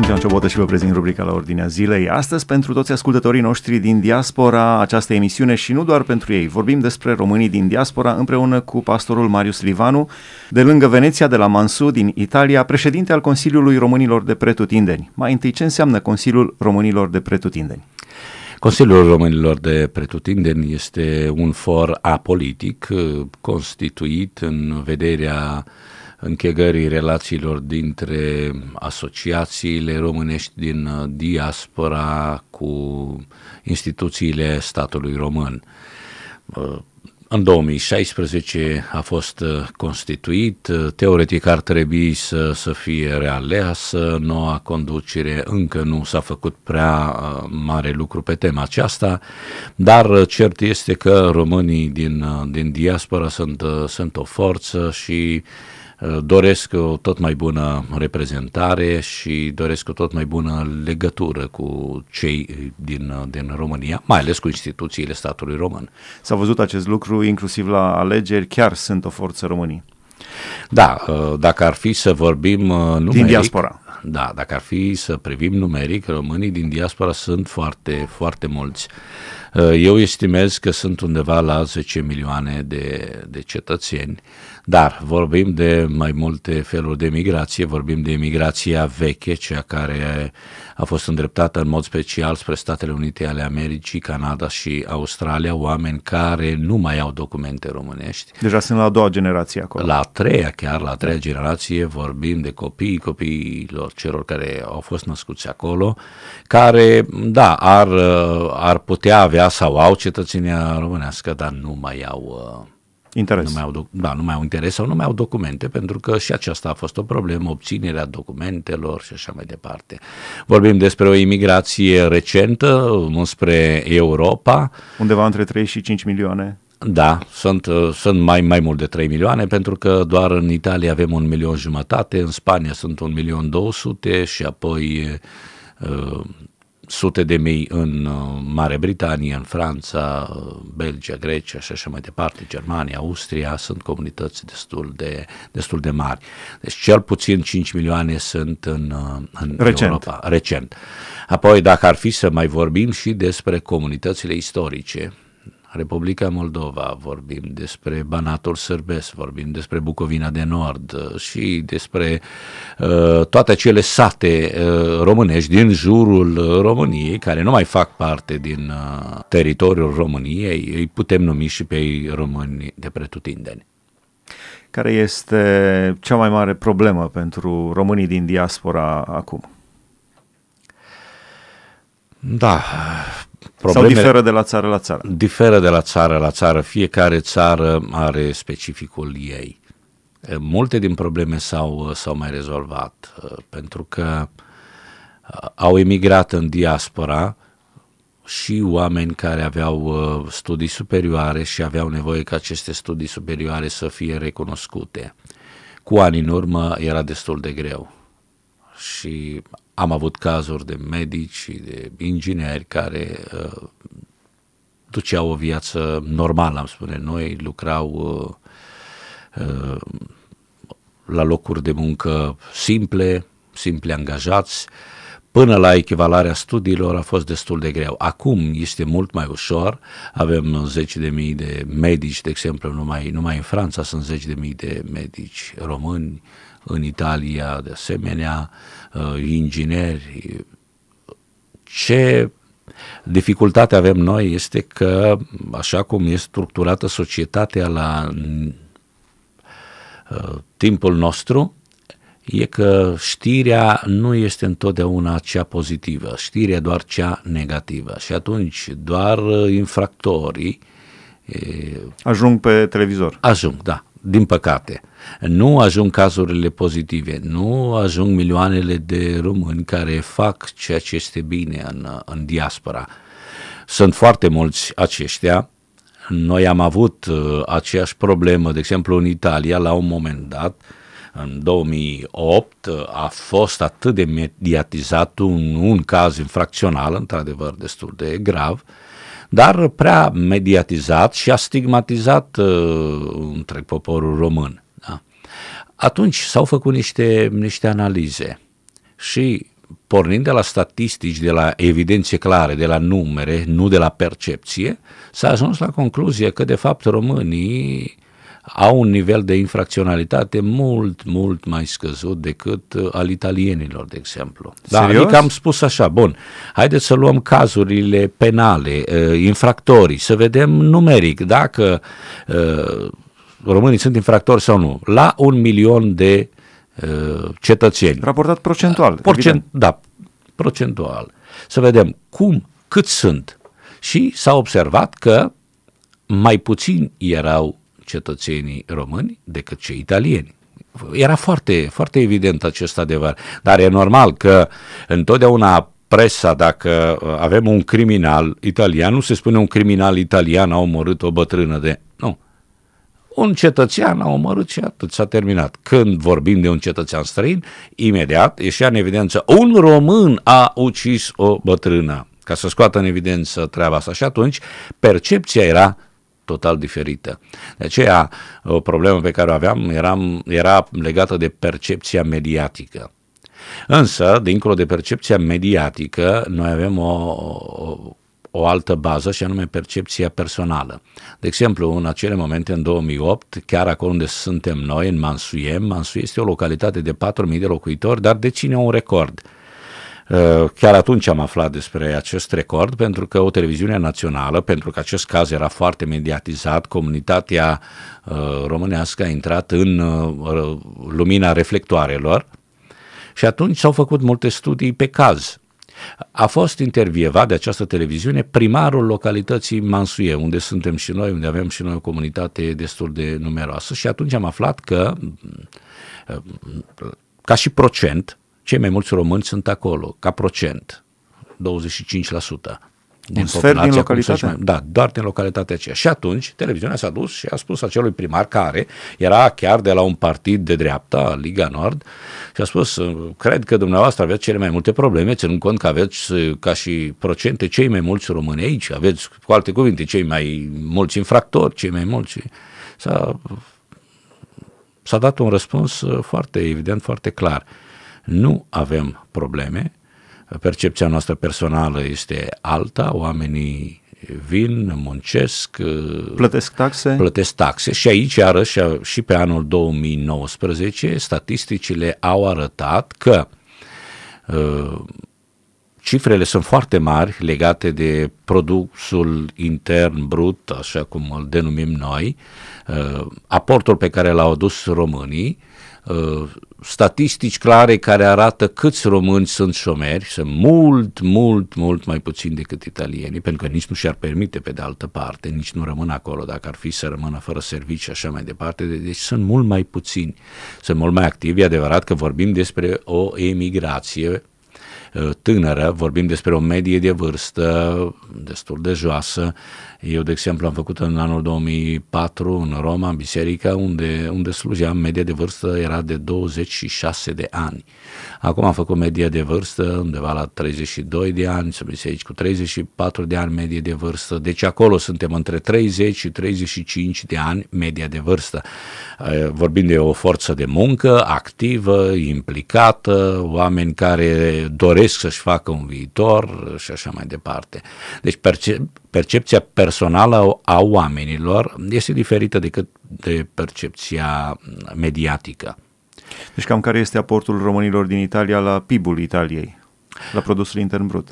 Sunt Ioan Ciobotă și vă prezint rubrica la Ordinea Zilei. Astăzi, pentru toți ascultătorii noștri din diaspora, această emisiune și nu doar pentru ei, vorbim despre românii din diaspora împreună cu pastorul Marius Livanu, de lângă Veneția, de la Mansu, din Italia, președinte al Consiliului Românilor de Pretutindeni. Mai întâi, ce înseamnă Consiliul Românilor de Pretutindeni? Consiliul Românilor de Pretutindeni este un for apolitic constituit în vederea închegării relațiilor dintre asociațiile românești din uh, diaspora cu instituțiile statului român. Uh, în 2016 a fost uh, constituit, teoretic ar trebui să, să fie realeasă, noua conducere încă nu s-a făcut prea mare lucru pe tema aceasta, dar cert este că românii din, din diaspora sunt, sunt o forță și uh, Eh, doresc o tot mai bună reprezentare și doresc o tot mai bună legătură cu cei din, din România, mai ales cu instituțiile statului român. S-a văzut acest lucru inclusiv la alegeri, chiar sunt o forță românii. Da, eh, dacă ar fi să vorbim eh, numeric, din diaspora. Da, dacă ar fi să privim numeric, românii din diaspora sunt foarte, foarte mulți. Eu estimez că sunt undeva la 10 milioane de, de cetățeni, dar vorbim de mai multe feluri de migrație, vorbim de migrația veche, cea care a fost îndreptată în mod special spre Statele Unite ale Americii, Canada și Australia, oameni care nu mai au documente românești. Deja sunt la a doua generație acolo. La a treia, chiar la a treia generație, vorbim de copii copiilor celor care au fost născuți acolo, care, da, ar, ar putea avea sau au cetățenia românească, dar nu mai au uh, interes. Nu mai au, da, nu mai au interes sau nu mai au documente, pentru că și aceasta a fost o problemă, obținerea documentelor și așa mai departe. Vorbim despre o imigrație recentă spre Europa. Undeva între 3 și 5 milioane. Da, sunt, uh, sunt mai, mai mult de 3 milioane, pentru că doar în Italia avem un milion jumătate, în Spania sunt un milion 200 și apoi uh, sute de mii în uh, Mare Britanie, în Franța, uh, Belgia, Grecia și așa mai departe, Germania, Austria, sunt comunități destul de, destul de mari. Deci cel puțin 5 milioane sunt în, uh, în recent. Europa recent. Apoi, dacă ar fi să mai vorbim și despre comunitățile istorice, Republica Moldova, vorbim despre Banatul Sârbesc, vorbim despre Bucovina de Nord uh, și despre uh, toate cele sate uh, românești din jurul uh, României, care nu mai fac parte din uh, teritoriul României, îi putem numi și pe ei români de pretutindeni care este cea mai mare problemă pentru românii din diaspora acum? Da, problemele... Sau diferă de la țară la țară? Diferă de la țară la țară. Fiecare țară are specificul ei. Multe din probleme s-au, s-au mai rezolvat, pentru că au emigrat în diaspora și oameni care aveau studii superioare și aveau nevoie ca aceste studii superioare să fie recunoscute. Cu ani în urmă era destul de greu și am avut cazuri de medici și de ingineri care uh, duceau o viață normală, am spune noi, lucrau uh, uh, la locuri de muncă simple, simple angajați, până la echivalarea studiilor a fost destul de greu. Acum este mult mai ușor, avem 10.000 de, de medici, de exemplu, numai, numai în Franța sunt 10.000 de, de medici români, uh, în Italia, de asemenea, uh, ingineri. Ce dificultate avem noi este că, așa cum este structurată societatea la uh, timpul nostru, e că știrea nu este întotdeauna cea pozitivă, știrea doar cea negativă și atunci doar uh, infractorii Ajung pe televizor. Ajung, da din păcate, nu ajung cazurile pozitive, nu ajung milioanele de români care fac ceea ce este bine în, în diaspora. Sunt foarte mulți aceștia. Noi am avut uh, aceeași problemă, de exemplu, în Italia, la un moment dat, în 2008 uh, a fost atât de mediatizat un, un caz infracțional, într-adevăr destul de grav, uh, dar prea mediatizat și a stigmatizat uh, întreg poporul român. Da? Atunci s-au făcut niște, niște analize și pornind de la statistici, de la evidențe clare, de la numere, nu de la percepție, s-a ajuns la concluzie că, de fapt, românii uh, au un nivel de infracționalitate mult, mult mai scăzut decât uh, al italienilor, de exemplu. Da, adică am spus așa, bun, haideți să luăm cazurile penale, uh, infractorii, să vedem numeric dacă uh, românii sunt infractori sau nu. La un milion de cetățeni. Raportat procentual. Procent, da, procentual. Să vedem cum, cât sunt. Și s-a observat că mai puțin erau cetățenii români decât cei italieni. Era foarte, foarte evident acest adevăr, dar e normal că întotdeauna presa, dacă uh, avem un criminal italian, nu se spune un criminal italian a omorât o bătrână de... Nu. Un cetățean a omorât și atât, s-a terminat. Când vorbim de un cetățean străin, imediat ieșea în evidență un român a ucis o bătrână, ca să scoată în evidență treaba asta. Și atunci percepția era total diferită. De aceea, o problemă pe care o aveam eram, era legată de percepția mediatică. Însă, dincolo de percepția mediatică, noi avem o, o o altă bază și anume percepția personală. De exemplu, în acele momente, în 2008, chiar acolo unde suntem noi, în Mansuie, Mansuie este o localitate de 4.000 de locuitori, dar deține un record. Uh, chiar atunci am aflat despre acest record, pentru că o televiziune națională, pentru că acest caz era foarte mediatizat, comunitatea uh, românească a intrat în uh, lumina reflectoarelor și atunci s-au făcut multe studii pe caz. A fost intervievat de această televiziune primarul localității Mansuie, unde suntem și noi, unde avem și noi o comunitate destul de numeroasă și atunci am aflat că, ca și procent, cei mai mulți români sunt acolo, ca procent, 25% din un sfert din localitate? Mai, da, doar din localitatea aceea. Și atunci televiziunea s-a dus și a spus acelui primar care era chiar de la un partid de dreapta, Liga Nord, și a spus, cred că dumneavoastră aveți cele mai multe probleme, ținând cont că aveți ca și procente cei mai mulți români aici, aveți, cu alte cuvinte, cei mai mulți infractori, cei mai mulți. S-a, s-a dat un răspuns foarte evident, foarte clar. Uh, nu avem probleme, percepția noastră personală este alta, oamenii vin, muncesc, uh, plătesc taxe. Plătesc taxe și aici, iarăși, și pe anul 2019, statisticile au arătat că uh, cifrele sunt foarte mari legate de produsul intern brut, așa cum îl denumim noi, uh, aportul pe care l-au adus românii Uh, statistici clare care arată câți români sunt șomeri, sunt mult, mult, mult mai puțin decât italienii, pentru că nici nu și-ar permite pe de altă parte, nici nu rămân acolo dacă ar fi să rămână fără servicii și așa mai departe, deci sunt mult mai puțini, sunt mult mai activi, e adevărat că vorbim despre o emigrație Uh, tânără, vorbim despre o medie de vârstă destul de joasă. Eu, de exemplu, am făcut în anul 2004 în Roma, în biserică, unde, unde slujeam, media de vârstă era de 26 de ani. Acum am făcut media de vârstă undeva la 32 de ani, să biserici cu 34 de ani medie de vârstă, deci acolo suntem între 30 și 35 de ani media de vârstă. Uh, vorbim de o forță de muncă activă, implicată, oameni care doresc doresc să-și facă un viitor și așa mai departe. Deci percep- percepția personală a oamenilor este diferită decât de percepția mediatică. Deci cam care este aportul românilor din Italia la PIB-ul Italiei, la produsul intern brut?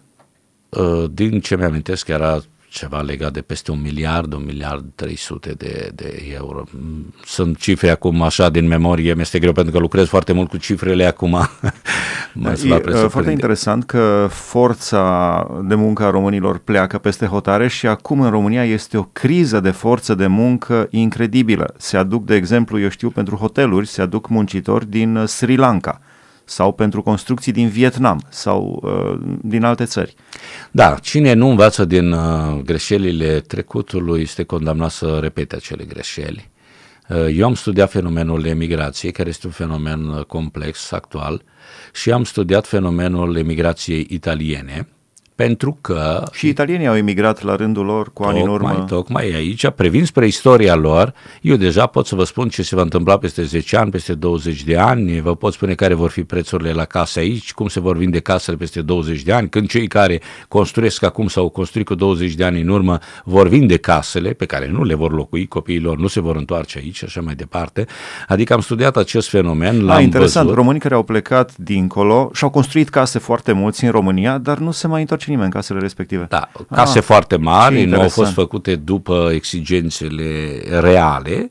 Uh, din ce mi-amintesc era ceva legat de peste un miliard, un miliard 300 de, de euro. Mm, sunt cifre acum așa din memorie, mi-este greu pentru că lucrez foarte mult cu cifrele acum mersul la E foarte interesant că forța de muncă a românilor pleacă peste hotare și acum în România este o criză de forță de muncă incredibilă. Se aduc, de exemplu, eu știu, pentru hoteluri, se aduc muncitori din uh, Sri Lanka sau pentru construcții din Vietnam sau uh, din alte țări. Da, cine nu învață din uh, greșelile trecutului este condamnat să repete acele greșeli. Uh, eu am studiat fenomenul emigrației, care este un fenomen uh, complex, actual, uh, și am studiat fenomenul emigrației italiene, pentru că... Și italienii au emigrat la rândul lor cu ani în urmă. Tocmai aici, privind spre istoria lor, eu deja pot să vă spun ce se va întâmpla peste 10 ani, peste 20 de ani, vă pot spune care vor fi prețurile la case aici, cum se vor vinde casele peste 20 de ani, când cei care construiesc acum sau construit cu 20 de ani în urmă vor vinde casele pe care nu le vor locui copiilor, nu se vor întoarce aici, așa mai departe. Adică am studiat acest fenomen, ah, l-am interesant, văzut. românii care au plecat dincolo și-au construit case foarte mulți în România, dar nu se mai întoarce nimeni casele respective. Da, case ah, foarte mari, nu au fost făcute după exigențele reale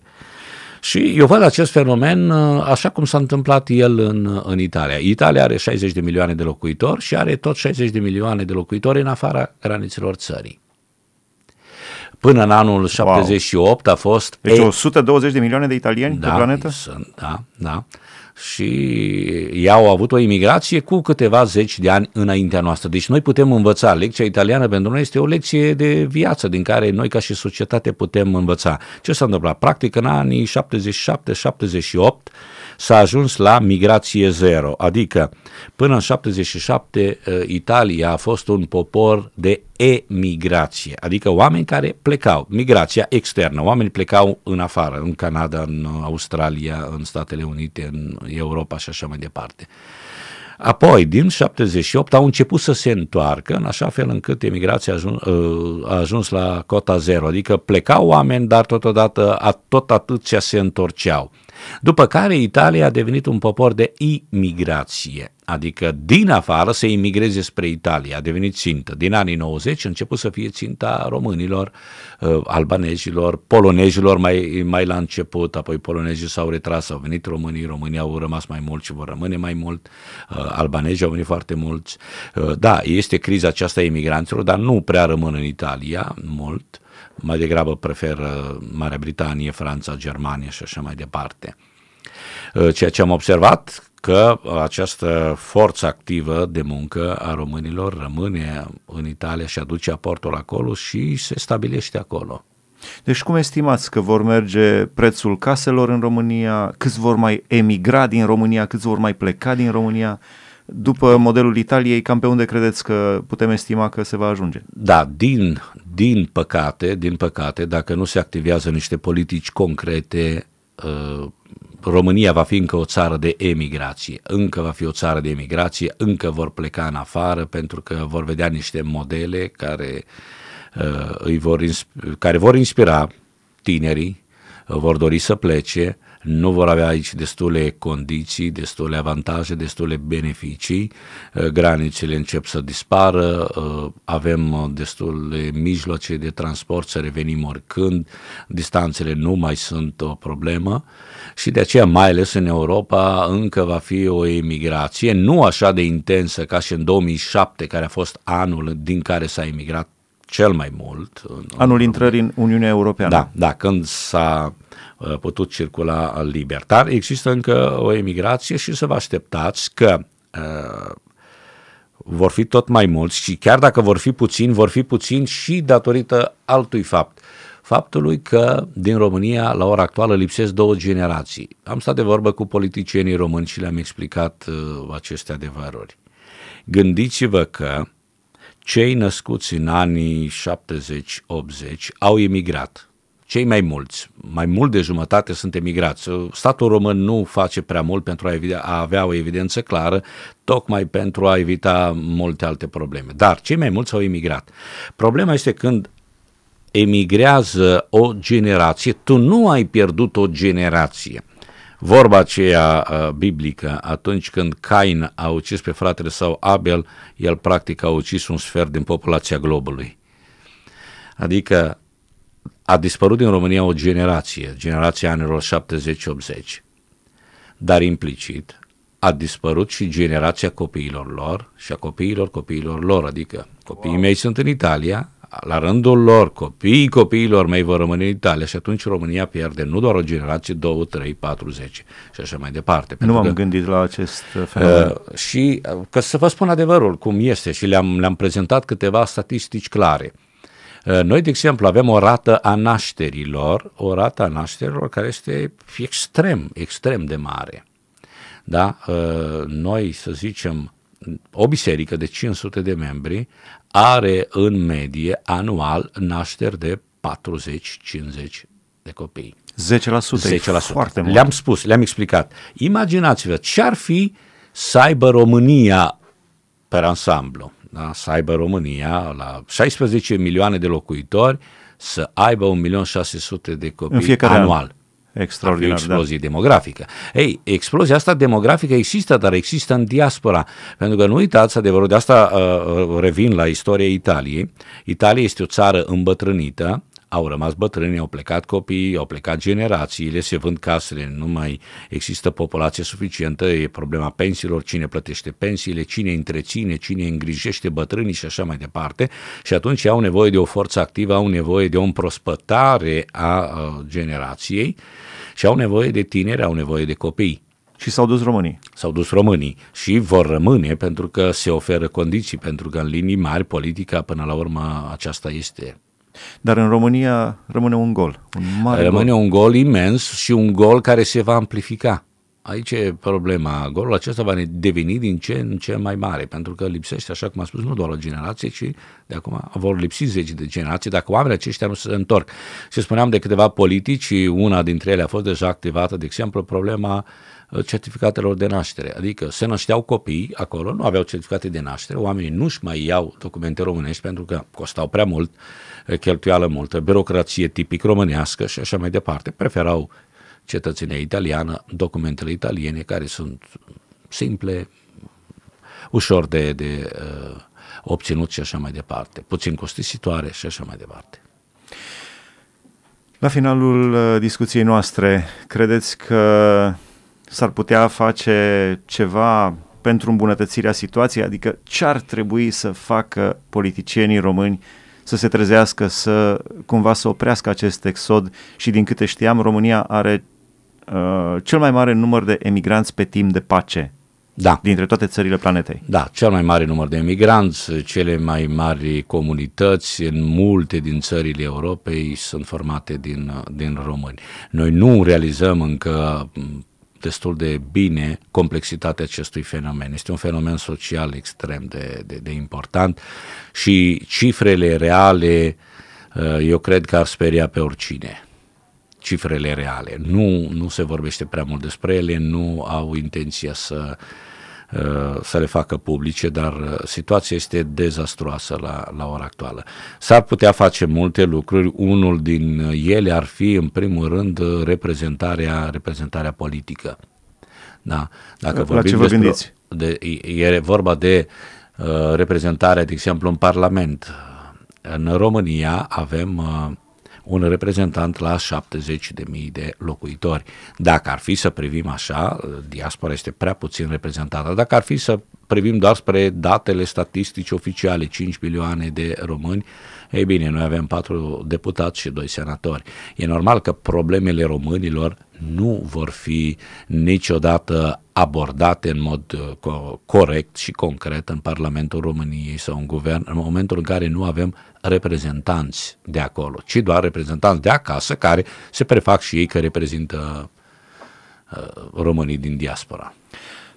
și eu văd acest fenomen uh, așa cum s-a întâmplat el în, în Italia. Italia are 60 de milioane de locuitori și are tot 60 de milioane de locuitori în afara granițelor țării. Până în anul wow. 78 a fost... Deci pe... 120 de milioane de italieni da, pe planetă? Sunt, da, da și ei au avut o imigrație cu câteva zeci de ani înaintea noastră. Deci noi putem învăța. Lecția italiană pentru noi este o lecție de viață din care noi ca și societate putem învăța. Ce s-a întâmplat? Practic în anii 77-78 s-a ajuns la migrație zero, adică până în 77 eh, Italia a fost un popor de emigrație, adică oameni care plecau, migrația externă, oameni plecau în afară, în Canada, în eh, Australia, în Statele Unite, în Europa și așa mai departe. Apoi, din 78, au început să se întoarcă, în așa fel încât emigrația a ajuns, eh, a ajuns la cota zero, adică plecau oameni, dar totodată a, tot atâția se întorceau. După care Italia a devenit un popor de imigrație, adică din afară se imigreze spre Italia, a devenit țintă. Din anii 90 a început să fie ținta românilor, uh, albanezilor, polonezilor mai, mai la început, apoi polonezii s-au retras, au venit românii, românii au rămas mai mult și vor rămâne mai mult, uh, albanezii au venit foarte mulți. Uh, da, este criza aceasta a imigranților, dar nu prea rămân în Italia mult, mai degrabă preferă uh, Marea Britanie, Franța, Germania și așa mai departe. Uh, ceea ce am observat că această forță activă de muncă a românilor rămâne în Italia și aduce aportul acolo și se stabilește acolo. Deci cum estimați că vor merge prețul caselor în România, câți vor mai emigra din România, câți vor mai pleca din România? După modelul Italiei, cam pe unde credeți că putem estima că se va ajunge? Da, din din păcate, din păcate, dacă nu se activează niște politici concrete, uh, România va fi încă o țară de emigrație, încă va fi o țară de emigrație, încă vor pleca în afară pentru că vor vedea niște modele care, uh, îi vor, care vor inspira tinerii, uh, vor dori să plece nu vor avea aici destule condiții, destule avantaje, destule beneficii, uh, granițele încep să dispară, uh, avem uh, destule mijloace de transport să revenim oricând, distanțele nu mai sunt o problemă și de aceea, mai ales în Europa, încă va fi o emigrație, nu așa de intensă ca și în 2007, care a fost anul din care s-a emigrat cel mai mult. Anul în, intrării în Uniunea Europeană. Da, da, când s-a Uh, putut circula Dar Există încă o emigrație și să vă așteptați că uh, vor fi tot mai mulți și chiar dacă vor fi puțini, vor fi puțini și datorită altui fapt. Faptului că din România la ora actuală lipsesc două generații. Am stat de vorbă cu politicienii români și le-am explicat uh, aceste adevăruri. Gândiți-vă că cei născuți în anii 70-80 au emigrat cei mai mulți, mai mult de jumătate sunt emigrați. Statul român nu face prea mult pentru a, a avea o evidență clară, tocmai pentru a evita multe alte probleme. Dar cei mai mulți au emigrat. Problema este când emigrează o generație, tu nu ai pierdut o generație. Vorba aceea uh, biblică, atunci când Cain a ucis pe fratele său Abel, el practic a ucis un sfert din populația globului. Adică a dispărut din România o generație, generația anilor 70-80, dar implicit a dispărut și generația copiilor lor și a copiilor copiilor lor, adică copiii wow. mei sunt în Italia, la rândul lor, copiii copiilor mei vor rămâne în Italia și atunci România pierde nu doar o generație, două, trei, patru, zece și așa mai departe. Nu m-am că, gândit la acest uh, fenomen. Uh, și că să vă spun adevărul cum este și le-am, le-am prezentat câteva statistici clare. Uh, Uh, noi, de exemplu, avem o rată a nașterilor, o rată a nașterilor care este extrem, extrem de mare. Da? Uh, noi, să zicem, o biserică de 500 de membri are în medie anual nașteri de 40-50 de copii. 10%, 10%. E foarte mult. Le-am spus, le-am explicat. Imaginați-vă ce ar fi să aibă România per ansamblu da? să aibă România la 16 milioane de locuitori, să aibă 1.600.000 de copii în fiecare anual. An. Extraordinar, da. explozie da. demografică. Ei, explozia asta demografică există, dar există în diaspora. Pentru că nu uitați, adevărul, de asta uh, revin la istoria Italiei. Italia este o țară îmbătrânită, au rămas bătrâni, au plecat copiii, au plecat generațiile, se vând casele, nu mai există populație suficientă, e problema pensiilor, cine plătește pensiile, cine întreține, cine îngrijește bătrânii și așa mai departe și atunci au nevoie de o forță activă, au nevoie de o împrospătare a generației și au nevoie de tineri, au nevoie de copii. Și s-au dus românii. S-au dus românii și vor rămâne pentru că se oferă condiții, pentru că în linii mari politica până la urmă aceasta este. Dar în România rămâne un gol, un mare Rămâne gol. un gol imens și un gol care se va amplifica. Aici e problema. Golul acesta va deveni din ce în ce mai mare, pentru că lipsește, așa cum am spus, nu doar o generație, ci de acum vor lipsi zeci de generații dacă oamenii aceștia nu se întorc. Și spuneam de câteva politici, una dintre ele a fost deja activată, de exemplu, problema uh, Uh, certificatelor de naștere. Adică se nășteau copii acolo, nu aveau certificate de naștere, oamenii nu-și mai iau documente românești pentru că costau prea mult, uh, cheltuială multă, birocrație tipic românească și așa mai departe. Preferau cetățenia italiană, documentele italiene care sunt simple, ușor de, de uh, obținut și așa mai departe, puțin costisitoare și așa mai departe. La finalul uh, discuției noastre, credeți că s-ar putea face ceva pentru îmbunătățirea situației? Adică ce ar trebui să facă politicienii români să se trezească, să cumva să oprească acest exod și din câte știam România are uh, cel mai mare număr de emigranți pe timp de pace da. dintre toate țările planetei. Da, cel mai mare număr de emigranți, cele mai mari comunități în multe din țările Europei sunt formate din, din români. Noi nu realizăm încă destul de bine complexitatea acestui fenomen. Este un fenomen social extrem de, de, de important și cifrele reale uh, eu cred că ar speria pe oricine cifrele reale. Nu, nu se vorbește prea mult despre ele, nu au intenția să uh, Uh, să le facă publice, dar uh, situația este dezastruoasă la, la ora actuală. S-ar putea face multe lucruri, unul din uh, ele ar fi, în primul rând, reprezentarea, reprezentarea politică. Da? Dacă la ce vă despre, gândiți? De, e vorba de uh, reprezentarea, de exemplu, în Parlament. În România avem uh, un reprezentant la 70.000 de locuitori. Dacă ar fi să privim așa, diaspora este prea puțin reprezentată. Dacă ar fi să privim doar spre datele statistice oficiale, 5 milioane de români, ei bine, noi avem patru deputați și doi senatori. E normal că problemele românilor nu vor fi niciodată abordate în mod uh, corect și concret în Parlamentul României sau în guvern, în momentul în care nu avem reprezentanți de acolo, ci doar reprezentanți de acasă care se prefac și ei că reprezintă uh, românii din diaspora.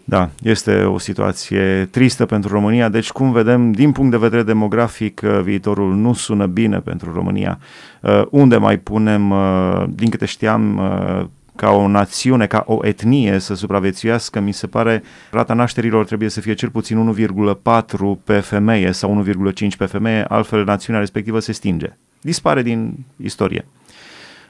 Da, este o situație tristă pentru România, deci cum vedem, din punct de vedere demografic, uh, viitorul nu sună bine pentru România. Unde mai punem, din câte știam, ca o națiune, ca o etnie să supraviețuiască, mi se pare rata nașterilor trebuie să fie cel puțin 1,4 pe femeie sau 1,5 pe femeie, altfel națiunea respectivă se stinge. Dispare din istorie.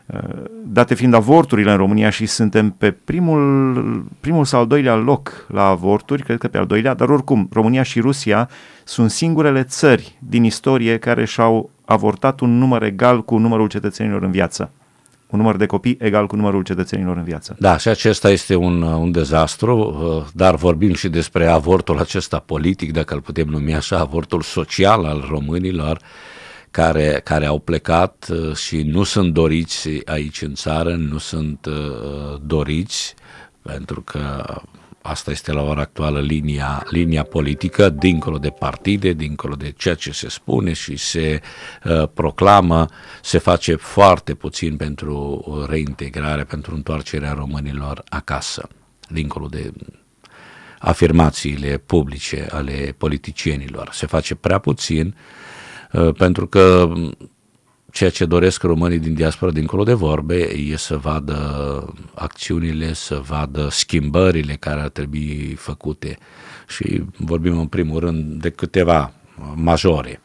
Uh, date fiind avorturile în România și suntem pe primul, primul sau al doilea loc la avorturi, cred că pe al doilea, dar oricum, România și Rusia sunt singurele țări din istorie care și-au avortat un număr egal cu numărul cetățenilor în viață un număr de copii egal cu numărul cetățenilor în viață. Da, și acesta este un, uh, un dezastru, uh, dar vorbim și despre avortul acesta politic, dacă îl putem numi așa, avortul social al românilor, care, care au plecat uh, și nu sunt doriți aici în țară, nu sunt doriți pentru că asta este la ora actuală linia, linia politică, dincolo de partide, dincolo de ceea ce se spune și se uh, proclamă, se face foarte puțin pentru reintegrare, pentru întoarcerea românilor acasă, dincolo de afirmațiile publice ale politicienilor. Se face prea puțin uh, pentru că ceea ce doresc românii din diaspora, dincolo de vorbe, e să vadă acțiunile, să vadă schimbările care ar trebui făcute. Și vorbim în primul rând de câteva majore.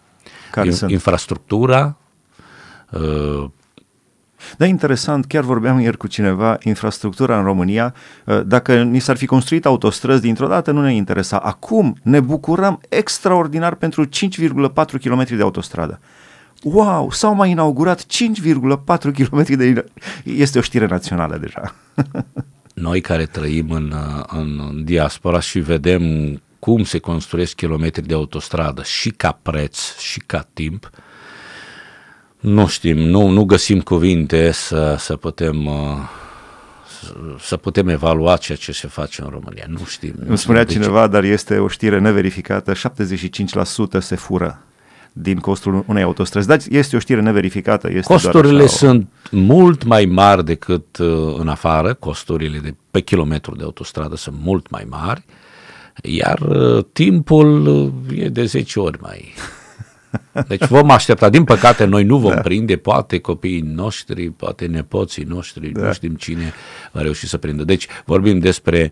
Care In, sunt? Infrastructura. Uh, da, interesant, chiar vorbeam ieri cu cineva, infrastructura în România, uh, dacă ni s-ar fi construit autostrăzi dintr-o dată, nu ne interesa. Acum ne bucurăm extraordinar pentru 5,4 km de autostradă. Wow, s-au mai inaugurat 5,4 km de... Este o știre națională deja. Noi care trăim în, în diaspora și vedem cum se construiesc kilometri de autostradă și ca preț și ca timp, nu știm, nu, nu găsim cuvinte să, să putem uh, să putem evalua ceea ce se face în România. Nu știm. Îmi spunea cineva, ce... dar este o știre neverificată, 75% se fură din costul unei autostrăzi. Dar este o știre neverificată. Este Costurile doar o... sunt mult mai mari decât uh, în afară, costurile de pe kilometru de autostradă sunt mult mai mari, iar uh, timpul uh, e de 10 ori mai... Deci vom aștepta. Din păcate, noi nu vom da. prinde, poate copiii noștri, poate nepoții noștri, da. nu știm cine va reuși să prindă. Deci vorbim despre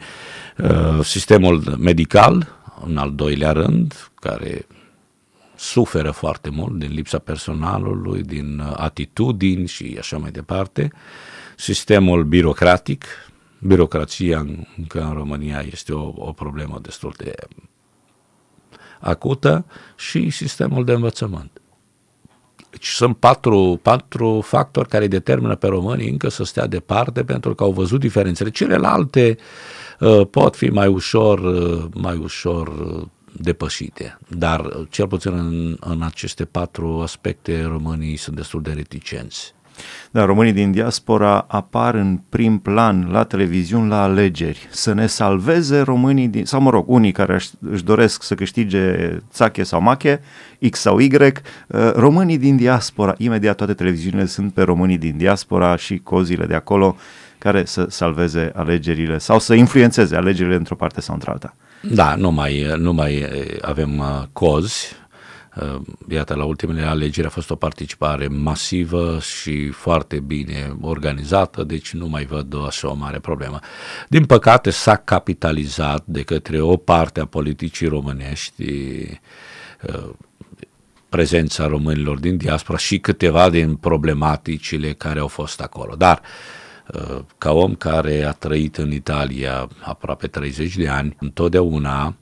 uh, sistemul medical, în al doilea rând, care suferă foarte mult din lipsa personalului, din uh, atitudini și așa mai departe. Sistemul birocratic, birocrația încă în România este o, o problemă destul de acută și sistemul de învățământ. Deci sunt patru, patru factori care determină pe românii încă să stea departe pentru că au văzut diferențele. Celelalte uh, pot fi mai ușor, uh, mai ușor uh, depășite. Dar, cel puțin în, în aceste patru aspecte, românii sunt destul de reticenți. Da, românii din diaspora apar în prim plan la televiziuni la alegeri. Să ne salveze românii, din, sau mă rog, unii care își doresc să câștige țache sau mache, X sau Y, uh, românii din diaspora. Imediat toate televiziunile sunt pe românii din diaspora și cozile de acolo care să salveze alegerile sau să influențeze alegerile într-o parte sau într-alta. Da, nu mai, nu mai avem uh, cozi. Uh, iată, la ultimele alegeri a fost o participare masivă și foarte bine organizată, deci nu mai văd așa o mare problemă. Din păcate s-a capitalizat de către o parte a politicii românești uh, prezența românilor din diaspora și câteva din problematicile care au fost acolo. Dar uh, Uh, ca om care a trăit în Italia aproape 30 de ani, întotdeauna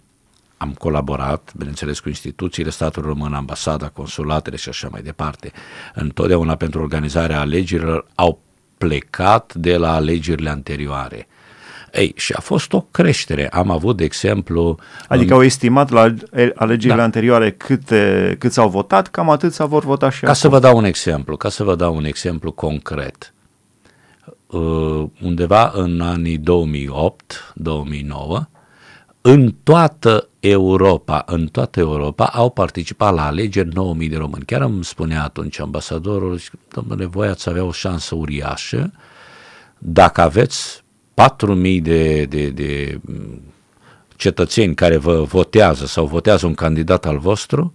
am colaborat, bineînțeles, cu instituțiile statului român, ambasada, consulatele și așa mai departe. Întotdeauna pentru organizarea alegerilor au plecat de la alegerile anterioare. Ei, și a fost o creștere. Am avut, de exemplu... Adică în... au estimat la alegerile da. anterioare câte, cât s-au votat, cam atât s-au vor vota și Ca acum. să vă dau un exemplu, ca să vă dau un exemplu concret. Uh, undeva în anii 2008-2009, în toată Europa, în toată Europa au participat la alegeri 9000 de români. Chiar îmi spunea atunci ambasadorul, domnule, voi ați avea o șansă uriașă dacă aveți 4000 de, de, de mm, cetățeni care vă votează sau votează un candidat al vostru,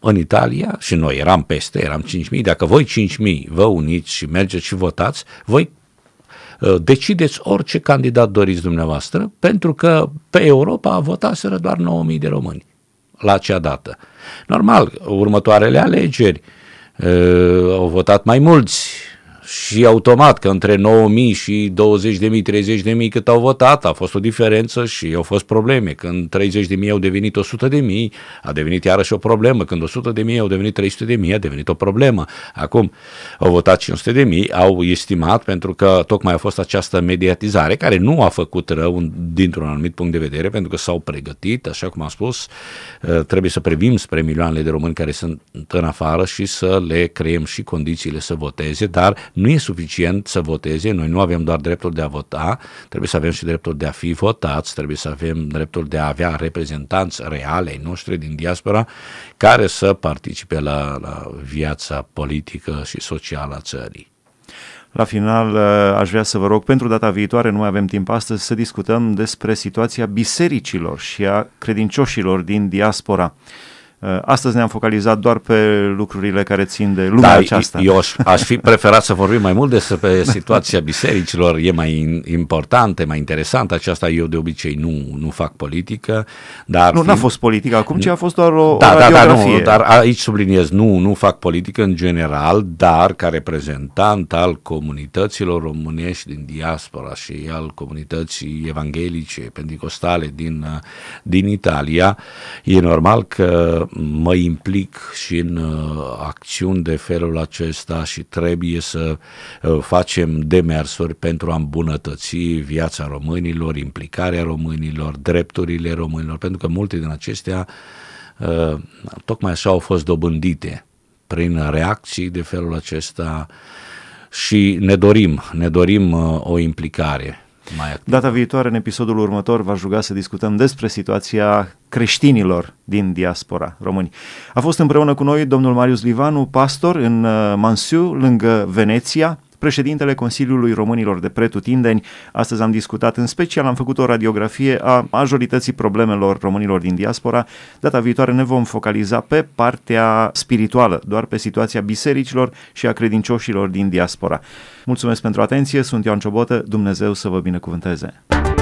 în Italia și noi eram peste, eram 5.000, dacă voi 5.000 vă uniți și mergeți și votați, voi Uh, decideți orice candidat doriți dumneavoastră, pentru că pe Europa a votaseră doar 9.000 de români la acea dată. Normal, următoarele alegeri uh, au votat mai mulți, și automat că între 9.000 și 20.000, 30.000 cât au votat, a fost o diferență și au fost probleme. Când 30.000 au devenit 100.000, a devenit iarăși o problemă. Când 100.000 au devenit 300.000, a devenit o problemă. Acum au votat 500.000, au estimat pentru că tocmai a fost această mediatizare care nu a făcut rău dintr-un anumit punct de vedere pentru că s-au pregătit, așa cum am spus, ă, trebuie să privim spre milioanele de români care sunt în afară și să le creăm și condițiile să voteze, dar nu nu e suficient să voteze, noi nu avem doar dreptul de a vota, trebuie să avem și dreptul de a fi votați, trebuie să avem dreptul de a avea reprezentanți reale ai noștri din diaspora care să participe la, la viața politică și socială a țării. La final, eh, aș vrea să vă rog, pentru data viitoare, nu mai avem timp astăzi, să discutăm despre situația bisericilor și a credincioșilor din diaspora. Uh, astăzi ne-am focalizat doar pe lucrurile care țin de lumea da, aceasta. Eu aș, aș fi preferat să vorbim mai mult despre situația bisericilor, e mai importantă, mai interesantă aceasta. Eu de obicei nu, nu fac politică, dar... Nu, fi... n-a fost politică acum, ci a fost doar o, da, o da, da, da nu, dar aici subliniez, nu, nu fac politică în general, dar ca reprezentant al comunităților românești din diaspora și al comunității evanghelice, pentecostale din, din Italia, e normal că mă implic și în uh, acțiuni de felul acesta și trebuie să uh, facem demersuri pentru a îmbunătăți viața românilor, implicarea românilor, drepturile românilor, pentru că multe din acestea uh, tocmai așa au fost dobândite prin reacții de felul acesta și ne dorim, ne dorim o implicare mai activ. Data viitoare, în episodul următor, v-aș ruga să discutăm despre situația creștinilor din diaspora români. A fost împreună cu noi domnul Marius Livanu, pastor în uh, Mansiu, lângă Veneția, președintele Consiliului Românilor de Pretutindeni. Astăzi am discutat în special, am făcut o radiografie a majorității problemelor românilor din diaspora. Data viitoare ne vom focaliza pe partea spirituală, doar pe situația bisericilor și a credincioșilor din diaspora. Mulțumesc pentru atenție, sunt Ioan Ciobotă, Dumnezeu să vă binecuvânteze!